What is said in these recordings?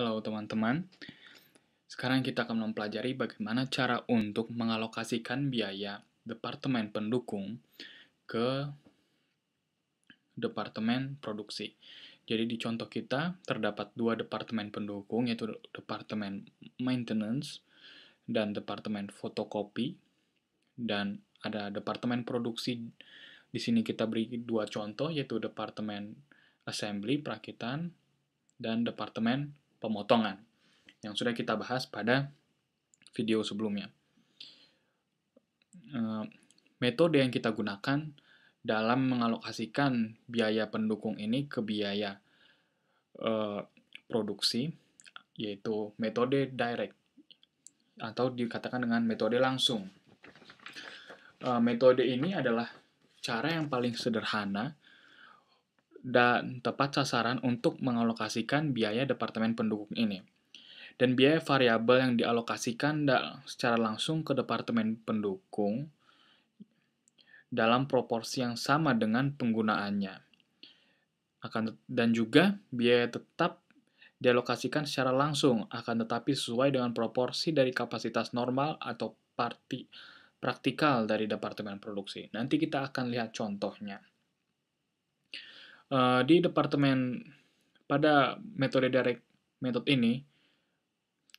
Halo teman-teman. Sekarang kita akan mempelajari bagaimana cara untuk mengalokasikan biaya departemen pendukung ke departemen produksi. Jadi di contoh kita terdapat dua departemen pendukung yaitu departemen maintenance dan departemen fotokopi dan ada departemen produksi. Di sini kita beri dua contoh yaitu departemen assembly perakitan dan departemen pemotongan yang sudah kita bahas pada video sebelumnya. Eh, metode yang kita gunakan dalam mengalokasikan biaya pendukung ini ke biaya eh, produksi, yaitu metode direct atau dikatakan dengan metode langsung. Eh, metode ini adalah cara yang paling sederhana dan tepat sasaran untuk mengalokasikan biaya departemen pendukung ini. Dan biaya variabel yang dialokasikan secara langsung ke departemen pendukung dalam proporsi yang sama dengan penggunaannya. Akan dan juga biaya tetap dialokasikan secara langsung akan tetapi sesuai dengan proporsi dari kapasitas normal atau parti praktikal dari departemen produksi. Nanti kita akan lihat contohnya uh, di departemen pada metode direct method ini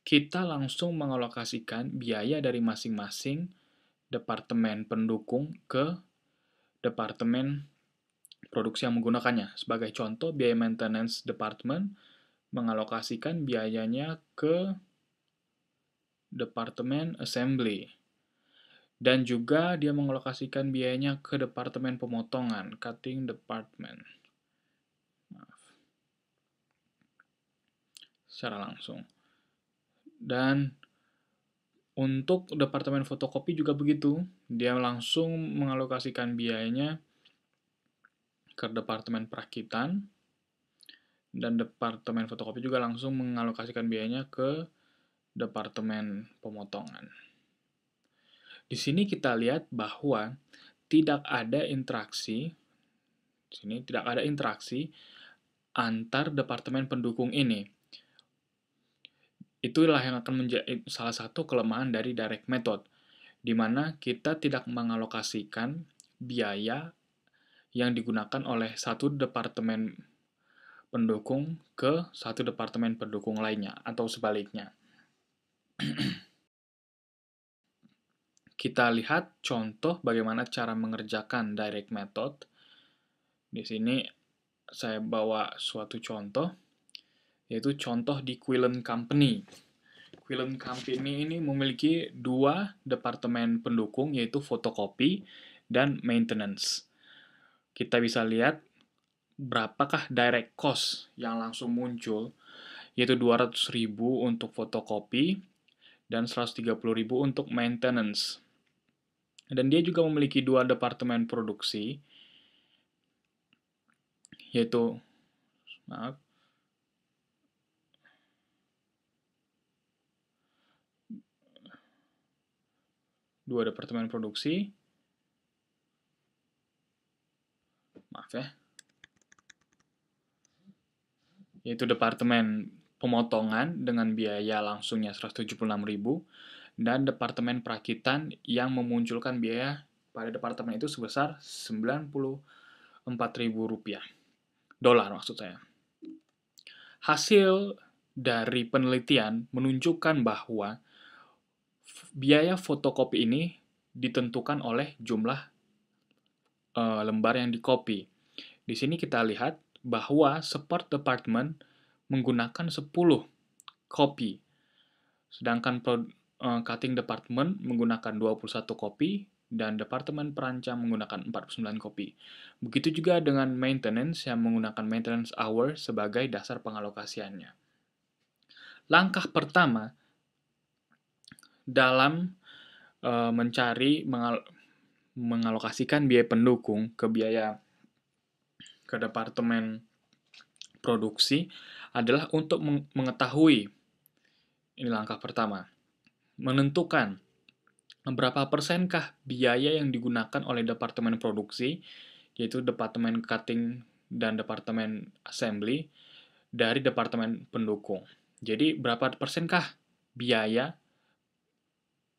kita langsung mengalokasikan biaya dari masing-masing departemen pendukung ke departemen produksi yang menggunakannya. Sebagai contoh, biaya maintenance department mengalokasikan biayanya ke departemen assembly. Dan juga dia mengalokasikan biayanya ke departemen pemotongan, cutting department. secara langsung. Dan untuk departemen fotokopi juga begitu, dia langsung mengalokasikan biayanya ke departemen perakitan dan departemen fotokopi juga langsung mengalokasikan biayanya ke departemen pemotongan. Di sini kita lihat bahwa tidak ada interaksi di sini tidak ada interaksi antar departemen pendukung ini. Itulah yang akan menjadi salah satu kelemahan dari direct method, di mana kita tidak mengalokasikan biaya yang digunakan oleh satu departemen pendukung ke satu departemen pendukung lainnya, atau sebaliknya. kita lihat contoh bagaimana cara mengerjakan direct method. Di sini saya bawa suatu contoh yaitu contoh di Quillen Company. Quillen Company ini memiliki dua departemen pendukung yaitu fotokopi dan maintenance. Kita bisa lihat berapakah direct cost yang langsung muncul yaitu 200.000 untuk fotokopi dan 130.000 untuk maintenance. Dan dia juga memiliki dua departemen produksi yaitu maaf dua departemen produksi. Maaf ya. Yaitu departemen pemotongan dengan biaya langsungnya 176.000 dan departemen perakitan yang memunculkan biaya pada departemen itu sebesar 94.000 rupiah. Dolar maksud saya. Hasil dari penelitian menunjukkan bahwa biaya fotokopi ini ditentukan oleh jumlah e, lembar yang dikopi. Di sini kita lihat bahwa support department menggunakan 10 kopi, sedangkan pro, e, cutting department menggunakan 21 kopi dan departemen perancang menggunakan 49 kopi. Begitu juga dengan maintenance yang menggunakan maintenance hour sebagai dasar pengalokasiannya. Langkah pertama, dalam uh, mencari mengal mengalokasikan biaya pendukung ke biaya ke departemen produksi adalah untuk mengetahui ini langkah pertama menentukan berapa persenkah biaya yang digunakan oleh departemen produksi yaitu departemen cutting dan departemen assembly dari departemen pendukung. Jadi berapa persenkah biaya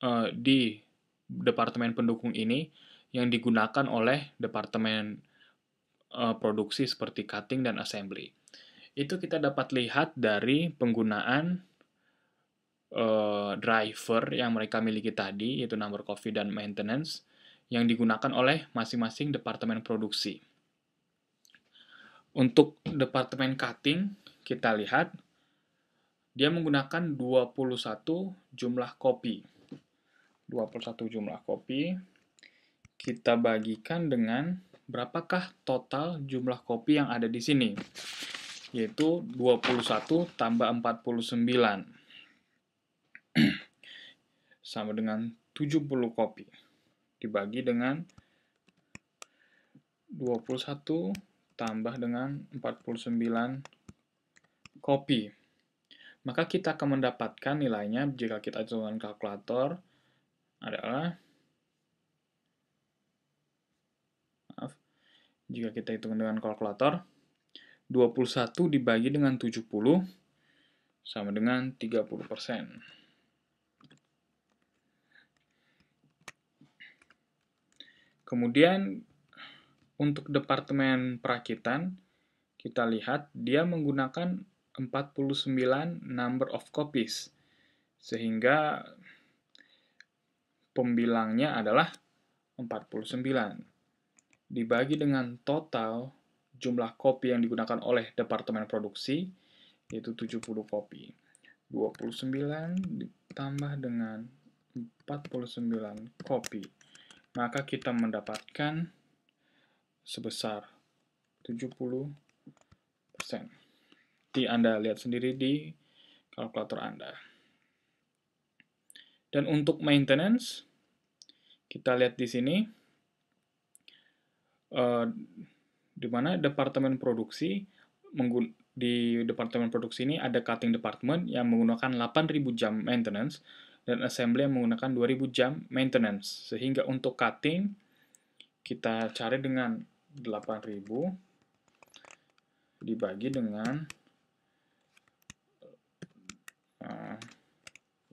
Eh, di departemen pendukung ini yang digunakan oleh departemen uh, produksi seperti cutting dan assembly. Itu kita dapat lihat dari penggunaan uh, driver yang mereka miliki tadi, yaitu number coffee dan maintenance, yang digunakan oleh masing-masing departemen produksi. Untuk departemen cutting, kita lihat dia menggunakan 21 jumlah kopi 21 jumlah kopi, kita bagikan dengan berapakah total jumlah kopi yang ada di sini, yaitu 21 tambah 49, sama dengan 70 kopi, dibagi dengan 21 tambah dengan 49 kopi. Maka kita akan mendapatkan nilainya jika kita hitung dengan kalkulator, adalah maaf, jika kita hitung dengan kalkulator 21 dibagi dengan 70 sama dengan 30%. Kemudian untuk departemen perakitan kita lihat dia menggunakan 49 number of copies sehingga pembilangnya adalah 49. Dibagi dengan total jumlah kopi yang digunakan oleh Departemen Produksi, yaitu 70 kopi. 29 ditambah dengan 49 kopi. Maka kita mendapatkan sebesar 70%. Nanti Anda lihat sendiri di kalkulator Anda. Dan untuk maintenance, kita lihat di sini, uh, di mana departemen produksi di departemen produksi ini ada cutting department yang menggunakan 8.000 jam maintenance dan assembly yang menggunakan 2.000 jam maintenance. Sehingga untuk cutting kita cari dengan 8.000 dibagi dengan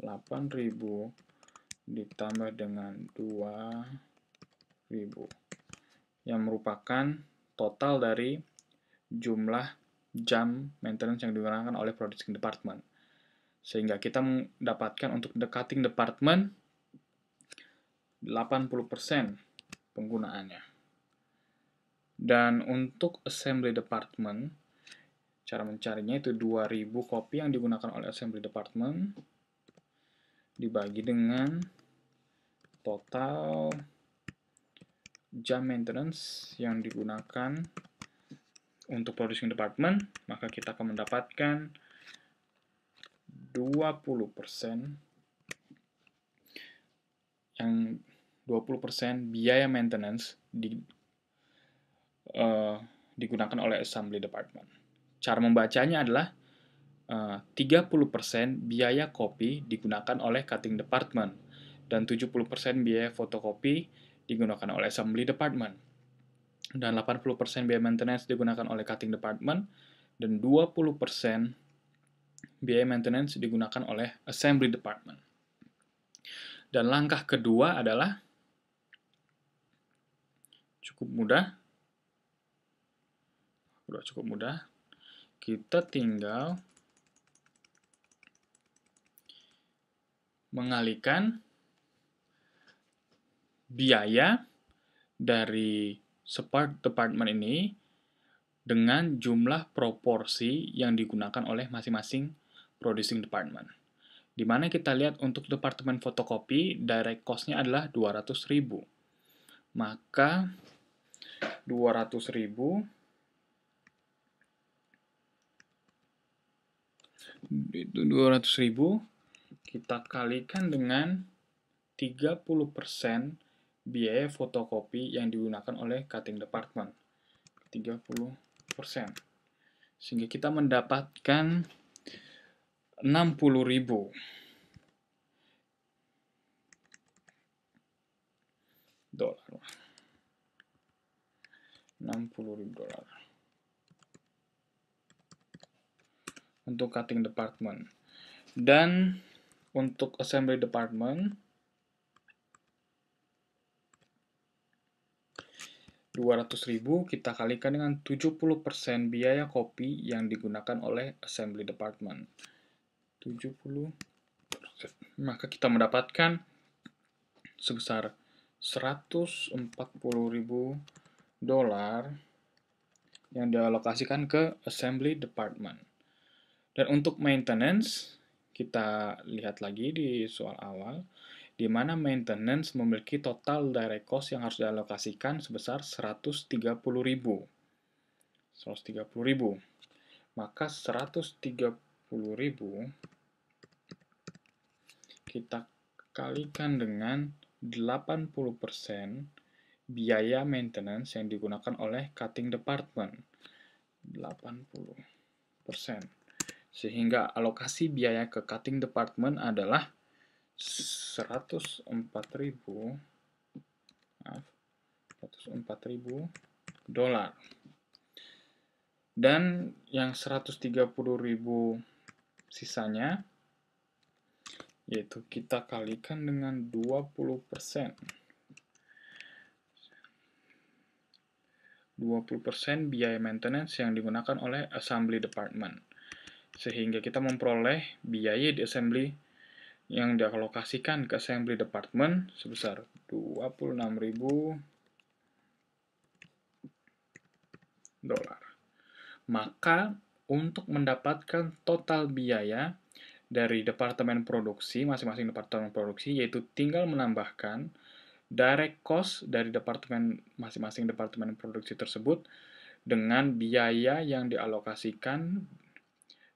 8000 ditambah dengan 2000 yang merupakan total dari jumlah jam maintenance yang digunakan oleh producing department. Sehingga kita mendapatkan untuk the cutting department 80% penggunaannya. Dan untuk assembly department, cara mencarinya itu 2000 kopi yang digunakan oleh assembly department dibagi dengan total jam maintenance yang digunakan untuk producing department, maka kita akan mendapatkan 20% yang 20% biaya maintenance di, uh, digunakan oleh assembly department. Cara membacanya adalah 30% eh, biaya kopi digunakan oleh cutting department dan 70% biaya fotokopi digunakan oleh assembly department dan 80% biaya maintenance digunakan oleh cutting department dan 20% biaya maintenance digunakan oleh assembly department. Dan langkah kedua adalah cukup mudah. Udah cukup mudah. Kita tinggal mengalihkan biaya dari Spark Department ini dengan jumlah proporsi yang digunakan oleh masing-masing Producing Department. Di mana kita lihat untuk Departemen Fotokopi, direct cost-nya adalah 200.000. Maka 200.000 itu 200.000 kita kalikan dengan 30% biaya fotokopi yang digunakan oleh cutting department. 30%. Sehingga kita mendapatkan 60.000. dolar. 60.000 dolar. Untuk cutting department. Dan untuk assembly department 200.000 kita kalikan dengan 70% biaya kopi yang digunakan oleh assembly department. 70 maka kita mendapatkan sebesar 140.000 dolar yang dialokasikan ke assembly department. Dan untuk maintenance kita lihat lagi di soal awal, di mana maintenance memiliki total direct cost yang harus dialokasikan sebesar 130.000. 130.000. Maka 130.000 kita kalikan dengan 80% biaya maintenance yang digunakan oleh cutting department. 80%. Sehingga alokasi biaya ke cutting department adalah 104.000 dolar. Dan yang 130.000 sisanya yaitu kita kalikan dengan 20%. 20% biaya maintenance yang digunakan oleh assembly department sehingga kita memperoleh biaya di assembly yang dialokasikan ke assembly department sebesar 26.000 dolar. Maka untuk mendapatkan total biaya dari departemen produksi, masing-masing departemen produksi, yaitu tinggal menambahkan direct cost dari departemen masing-masing departemen produksi tersebut dengan biaya yang dialokasikan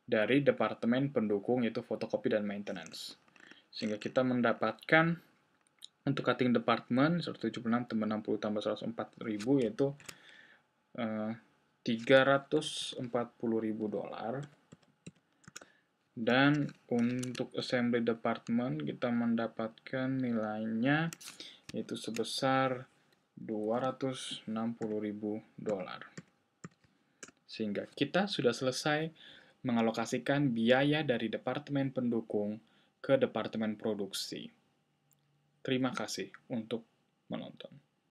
dari departemen pendukung yaitu fotokopi dan maintenance. Sehingga kita mendapatkan untuk cutting department 176 tambah 60 tambah 104 ribu yaitu eh, uh, 340 ribu dolar dan untuk assembly department kita mendapatkan nilainya yaitu sebesar 260 ribu dolar sehingga kita sudah selesai mengalokasikan biaya dari Departemen Pendukung ke Departemen Produksi. Terima kasih untuk menonton.